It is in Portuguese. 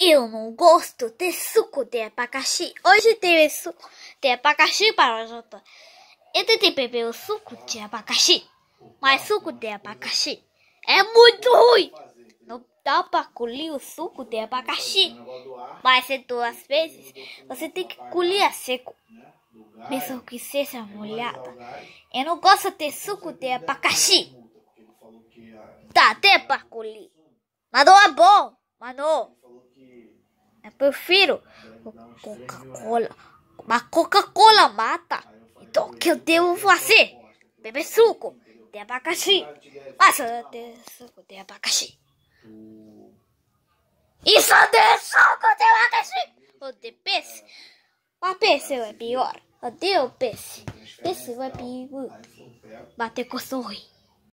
Eu não gosto de suco de abacaxi. Hoje teve suco de abacaxi para o jantar. Eu tentei beber o suco de abacaxi, mas suco de abacaxi é muito ruim. Não dá para colher o suco de abacaxi. Mas então, duas vezes, você tem que colher a seco, mesmo que seja molhada. Eu não gosto de suco de abacaxi. Dá até para colher, mas não é bom, mano. Eu prefiro Coca-Cola. Mas Coca-Cola mata. Então o que eu devo fazer? Beber suco de abacaxi. Mas eu tenho suco de abacaxi. Isso de suco de abacaxi. O de peixe. Mas peixe é pior. Odeio peixe. Peixe é pior. Bater com sorriso.